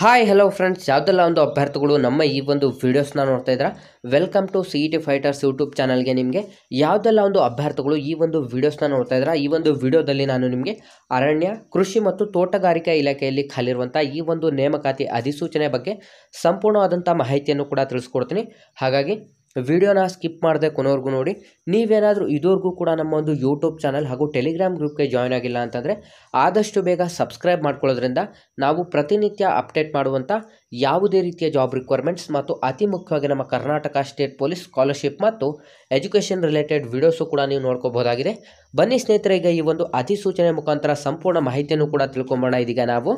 hi hello friends ಯಾವುದೆಲ್ಲ ಒಂದು ಅಭ್ಯರ್ಥಿಗಳು ನಮ್ಮ ಈ ಒಂದು ವೀಡಿಯೋಸ್ನ ನೋಡ್ತಾ ಇದ್ದೀರಾ welcome to C T Fighters YouTube ಚಾನಲ್ಗೆ ನಿಮಗೆ ಯಾವುದೆಲ್ಲ ಒಂದು ಅಭ್ಯರ್ಥಿಗಳು ಈ ಒಂದು ವೀಡಿಯೋಸ್ನ ನೋಡ್ತಾ ಇದ್ರೆ ಈ ಒಂದು ವಿಡಿಯೋದಲ್ಲಿ ನಾನು ನಿಮಗೆ ಅರಣ್ಯ ಕೃಷಿ ಮತ್ತು ತೋಟಗಾರಿಕಾ ಇಲಾಖೆಯಲ್ಲಿ ಖಾಲಿರುವಂಥ ಈ ಒಂದು ನೇಮಕಾತಿ ಅಧಿಸೂಚನೆ ಬಗ್ಗೆ ಸಂಪೂರ್ಣವಾದಂಥ ಮಾಹಿತಿಯನ್ನು ಕೂಡ ತಿಳಿಸ್ಕೊಡ್ತೀನಿ ಹಾಗಾಗಿ ವಿಡಿಯೋನ ಸ್ಕಿಪ್ ಮಾಡದೆ ಕೊನೆವರೆಗೂ ನೋಡಿ ನೀವೇನಾದರೂ ಇದುವರೆಗೂ ಕೂಡ ನಮ್ಮ ಒಂದು ಯೂಟ್ಯೂಬ್ ಚಾನಲ್ ಹಾಗೂ ಟೆಲಿಗ್ರಾಮ್ ಗ್ರೂಪ್ಗೆ ಜಾಯ್ನ್ ಆಗಿಲ್ಲ ಅಂತಂದರೆ ಆದಷ್ಟು ಬೇಗ ಸಬ್ಸ್ಕ್ರೈಬ್ ಮಾಡ್ಕೊಳ್ಳೋದ್ರಿಂದ ನಾವು ಪ್ರತಿನಿತ್ಯ ಅಪ್ಡೇಟ್ ಮಾಡುವಂಥ ಯಾವುದೇ ರೀತಿಯ ಜಾಬ್ ರಿಕ್ವೈರ್ಮೆಂಟ್ಸ್ ಮತ್ತು ಅತಿ ಮುಖ್ಯವಾಗಿ ನಮ್ಮ ಕರ್ನಾಟಕ ಸ್ಟೇಟ್ ಪೊಲೀಸ್ ಸ್ಕಾಲರ್ಶಿಪ್ ಮತ್ತು ಎಜುಕೇಷನ್ ರಿಲೇಟೆಡ್ ವಿಡಿಯೋಸು ಕೂಡ ನೀವು ನೋಡ್ಕೋಬಹುದಾಗಿದೆ ಬನ್ನಿ ಈಗ ಈ ಒಂದು ಅಧಿಸೂಚನೆ ಮುಖಾಂತರ ಸಂಪೂರ್ಣ ಮಾಹಿತಿಯನ್ನು ಕೂಡ ತಿಳ್ಕೊಂಬೋಣ ಇದೀಗ ನಾವು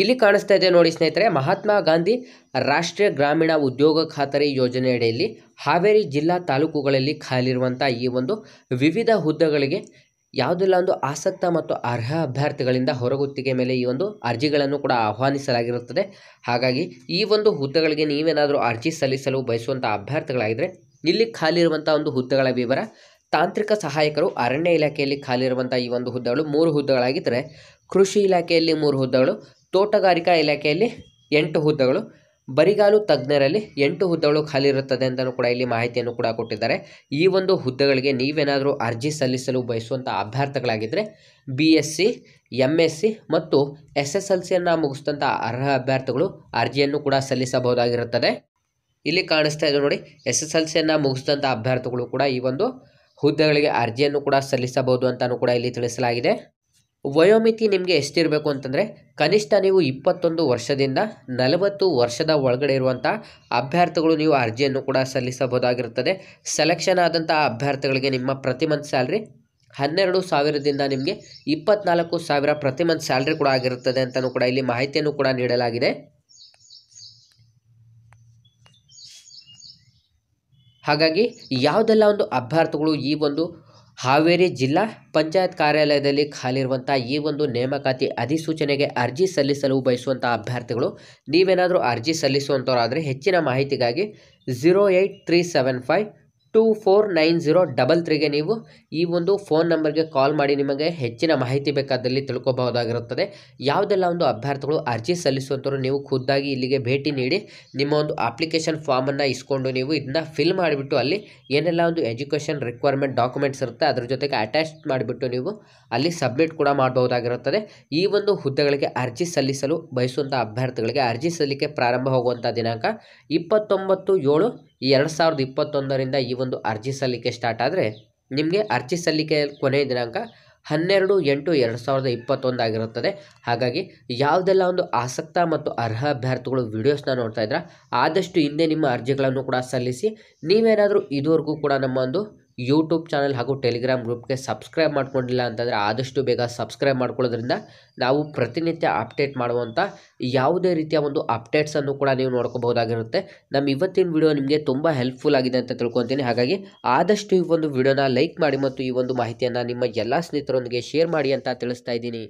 ಇಲ್ಲಿ ಕಾಣಿಸ್ತಾ ಇದೆ ನೋಡಿ ಸ್ನೇಹಿತರೆ ಮಹಾತ್ಮ ಗಾಂಧಿ ರಾಷ್ಟ್ರೀಯ ಗ್ರಾಮೀಣ ಉದ್ಯೋಗ ಖಾತರಿ ಯೋಜನೆ ಅಡಿಯಲ್ಲಿ ಹಾವೇರಿ ಜಿಲ್ಲಾ ತಾಲೂಕುಗಳಲ್ಲಿ ಖಾಲಿರುವಂಥ ಈ ಒಂದು ವಿವಿಧ ಹುದ್ದೆಗಳಿಗೆ ಯಾವುದೆಲ್ಲ ಒಂದು ಆಸಕ್ತ ಮತ್ತು ಅರ್ಹ ಅಭ್ಯರ್ಥಿಗಳಿಂದ ಹೊರಗುತ್ತಿಗೆ ಮೇಲೆ ಈ ಒಂದು ಅರ್ಜಿಗಳನ್ನು ಕೂಡ ಆಹ್ವಾನಿಸಲಾಗಿರುತ್ತದೆ ಹಾಗಾಗಿ ಈ ಒಂದು ಹುದ್ದೆಗಳಿಗೆ ನೀವೇನಾದರೂ ಅರ್ಜಿ ಸಲ್ಲಿಸಲು ಬಯಸುವಂಥ ಅಭ್ಯರ್ಥಿಗಳಾಗಿದ್ದರೆ ಇಲ್ಲಿ ಖಾಲಿರುವಂಥ ಒಂದು ಹುದ್ದೆಗಳ ವಿವರ ತಾಂತ್ರಿಕ ಸಹಾಯಕರು ಅರಣ್ಯ ಇಲಾಖೆಯಲ್ಲಿ ಖಾಲಿರುವಂಥ ಈ ಒಂದು ಹುದ್ದೆಗಳು ಮೂರು ಹುದ್ದೆಗಳಾಗಿದ್ದರೆ ಕೃಷಿ ಇಲಾಖೆಯಲ್ಲಿ ಮೂರು ಹುದ್ದೆಗಳು ತೋಟಗಾರಿಕಾ ಇಲಾಖೆಯಲ್ಲಿ ಎಂಟು ಹುದ್ದೆಗಳು ಬರಿಗಾಲು ತಜ್ಞರಲ್ಲಿ ಎಂಟು ಹುದ್ದೆಗಳು ಖಾಲಿ ಇರುತ್ತದೆ ಅಂತಲೂ ಕೂಡ ಇಲ್ಲಿ ಮಾಹಿತಿಯನ್ನು ಕೂಡ ಕೊಟ್ಟಿದ್ದಾರೆ ಈ ಒಂದು ಹುದ್ದೆಗಳಿಗೆ ನೀವೇನಾದರೂ ಅರ್ಜಿ ಸಲ್ಲಿಸಲು ಬಯಸುವಂಥ ಅಭ್ಯರ್ಥಿಗಳಾಗಿದ್ದರೆ B S C M S C ಮತ್ತು ಎಸ್ ಎಸ್ ಎಲ್ ಸಿಯನ್ನು ಮುಗಿಸಿದಂಥ ಅರ್ಹ ಅಭ್ಯರ್ಥಿಗಳು ಅರ್ಜಿಯನ್ನು ಕೂಡ ಸಲ್ಲಿಸಬಹುದಾಗಿರುತ್ತದೆ ಇಲ್ಲಿ ಕಾಣಿಸ್ತಾ ಇದೆ ನೋಡಿ ಎಸ್ ಎಸ್ ಎಲ್ ಸಿಯನ್ನು ಮುಗಿಸಿದಂಥ ಅಭ್ಯರ್ಥಿಗಳು ಕೂಡ ಈ ಒಂದು ಹುದ್ದೆಗಳಿಗೆ ಅರ್ಜಿಯನ್ನು ಕೂಡ ಸಲ್ಲಿಸಬಹುದು ಅಂತಲೂ ಕೂಡ ಇಲ್ಲಿ ತಿಳಿಸಲಾಗಿದೆ ವಯೋಮಿತಿ ನಿಮಗೆ ಎಷ್ಟಿರಬೇಕು ಅಂತಂದರೆ ಕನಿಷ್ಠ ನೀವು ಇಪ್ಪತ್ತೊಂದು ವರ್ಷದಿಂದ ನಲವತ್ತು ವರ್ಷದ ಒಳಗಡೆ ಇರುವಂಥ ಅಭ್ಯರ್ಥಿಗಳು ನೀವು ಅರ್ಜಿಯನ್ನು ಕೂಡ ಸಲ್ಲಿಸಬಹುದಾಗಿರುತ್ತದೆ ಸೆಲೆಕ್ಷನ್ ಆದಂಥ ಅಭ್ಯರ್ಥಿಗಳಿಗೆ ನಿಮ್ಮ ಪ್ರತಿ ಮಂತ್ ಸ್ಯಾಲ್ರಿ ಹನ್ನೆರಡು ಸಾವಿರದಿಂದ ನಿಮಗೆ ಇಪ್ಪತ್ನಾಲ್ಕು ಸಾವಿರ ಪ್ರತಿ ಮಂತ್ ಸ್ಯಾಲ್ರಿ ಕೂಡ ಆಗಿರುತ್ತದೆ ಅಂತಲೂ ಕೂಡ ಇಲ್ಲಿ ಮಾಹಿತಿಯನ್ನು ಕೂಡ ನೀಡಲಾಗಿದೆ ಹಾಗಾಗಿ ಯಾವುದೆಲ್ಲ ಒಂದು ಅಭ್ಯರ್ಥಿಗಳು ಈ ಒಂದು ಹಾವೇರಿ ಜಿಲ್ಲಾ ಪಂಚಾಯತ್ ಕಾರ್ಯಾಲಯದಲ್ಲಿ ಖಾಲಿರುವಂಥ ಈ ಒಂದು ನೇಮಕಾತಿ ಅಧಿಸೂಚನೆಗೆ ಅರ್ಜಿ ಸಲ್ಲಿಸಲು ಬಯಸುವಂಥ ಅಭ್ಯರ್ಥಿಗಳು ನೀವೇನಾದರೂ ಅರ್ಜಿ ಸಲ್ಲಿಸುವಂಥವರಾದರೆ ಹೆಚ್ಚಿನ ಮಾಹಿತಿಗಾಗಿ zero eight three seven five two four nine zero double ತ್ರೀಗೆ ನೀವು ಈ ಒಂದು ಫೋನ್ ನಂಬರ್ಗೆ ಕಾಲ್ ಮಾಡಿ ನಿಮಗೆ ಹೆಚ್ಚಿನ ಮಾಹಿತಿ ಬೇಕಾದಲ್ಲಿ ತಿಳ್ಕೋಬಹುದಾಗಿರುತ್ತದೆ ಯಾವುದೆಲ್ಲ ಒಂದು ಅಭ್ಯರ್ಥಿಗಳು ಅರ್ಜಿ ಸಲ್ಲಿಸುವಂಥವ್ರು ನೀವು ಖುದ್ದಾಗಿ ಇಲ್ಲಿಗೆ ಭೇಟಿ ನೀಡಿ ನಿಮ್ಮ ಒಂದು ಅಪ್ಲಿಕೇಶನ್ ಫಾರ್ಮನ್ನು ಇಸ್ಕೊಂಡು ನೀವು ಇದನ್ನ ಫಿಲ್ ಮಾಡಿಬಿಟ್ಟು ಅಲ್ಲಿ ಏನೆಲ್ಲ ಒಂದು ಎಜುಕೇಷನ್ ರಿಕ್ವೈರ್ಮೆಂಟ್ ಡಾಕ್ಯುಮೆಂಟ್ಸ್ ಇರುತ್ತೆ ಅದ್ರ ಜೊತೆಗೆ ಅಟ್ಯಾಚ್ ಮಾಡಿಬಿಟ್ಟು ನೀವು ಅಲ್ಲಿ ಸಬ್ಮಿಟ್ ಕೂಡ ಮಾಡಬಹುದಾಗಿರುತ್ತದೆ ಈ ಒಂದು ಹುದ್ದೆಗಳಿಗೆ ಅರ್ಜಿ ಸಲ್ಲಿಸಲು ಬಯಸುವಂಥ ಅಭ್ಯರ್ಥಿಗಳಿಗೆ ಅರ್ಜಿ ಸಲ್ಲಿಕೆ ಪ್ರಾರಂಭ ಹೋಗುವಂಥ ದಿನಾಂಕ ಇಪ್ಪತ್ತೊಂಬತ್ತು ಏಳು ಈ ಎರಡು ಸಾವಿರದ ಇಪ್ಪತ್ತೊಂದರಿಂದ ಈ ಒಂದು ಅರ್ಜಿ ಸಲ್ಲಿಕೆ ಸ್ಟಾರ್ಟ್ ಆದರೆ ನಿಮಗೆ ಅರ್ಜಿ ಸಲ್ಲಿಕೆಯ ಕೊನೆಯ ದಿನಾಂಕ ಹನ್ನೆರಡು ಎಂಟು ಎರಡು ಸಾವಿರದ ಇಪ್ಪತ್ತೊಂದಾಗಿರುತ್ತದೆ ಹಾಗಾಗಿ ಯಾವುದೆಲ್ಲ ಒಂದು ಆಸಕ್ತ ಮತ್ತು ಅರ್ಹ ಅಭ್ಯರ್ಥಿಗಳು ವಿಡಿಯೋಸ್ನ ನೋಡ್ತಾ ಇದ್ರೆ ಆದಷ್ಟು ಹಿಂದೆ ನಿಮ್ಮ ಅರ್ಜಿಗಳನ್ನು ಕೂಡ ಸಲ್ಲಿಸಿ ನೀವೇನಾದರೂ ಇದುವರೆಗೂ ಕೂಡ ನಮ್ಮ ಒಂದು ಯೂಟ್ಯೂಬ್ ಚಾನಲ್ ಹಾಗೂ ಟೆಲಿಗ್ರಾಮ್ ಗ್ರೂಪ್ಗೆ ಸಬ್ಸ್ಕ್ರೈಬ್ ಮಾಡ್ಕೊಂಡಿಲ್ಲ ಅಂತಂದರೆ ಆದಷ್ಟು ಬೇಗ ಸಬ್ಸ್ಕ್ರೈಬ್ ಮಾಡ್ಕೊಳ್ಳೋದ್ರಿಂದ ನಾವು ಪ್ರತಿನಿತ್ಯ ಅಪ್ಡೇಟ್ ಮಾಡುವಂಥ ಯಾವುದೇ ರೀತಿಯ ಒಂದು ಅಪ್ಡೇಟ್ಸನ್ನು ಕೂಡ ನೀವು ನೋಡ್ಕೋಬಹುದಾಗಿರುತ್ತೆ ನಮ್ಮ ಇವತ್ತಿನ ವಿಡಿಯೋ ನಿಮಗೆ ತುಂಬ ಹೆಲ್ಪ್ಫುಲ್ ಆಗಿದೆ ಅಂತ ತಿಳ್ಕೊತೀನಿ ಹಾಗಾಗಿ ಆದಷ್ಟು ಈ ಒಂದು ವಿಡಿಯೋನ ಲೈಕ್ ಮಾಡಿ ಮತ್ತು ಈ ಒಂದು ಮಾಹಿತಿಯನ್ನು ನಿಮ್ಮ ಎಲ್ಲ ಸ್ನೇಹಿತರೊಂದಿಗೆ ಶೇರ್ ಮಾಡಿ ಅಂತ ತಿಳಿಸ್ತಾ ಇದ್ದೀನಿ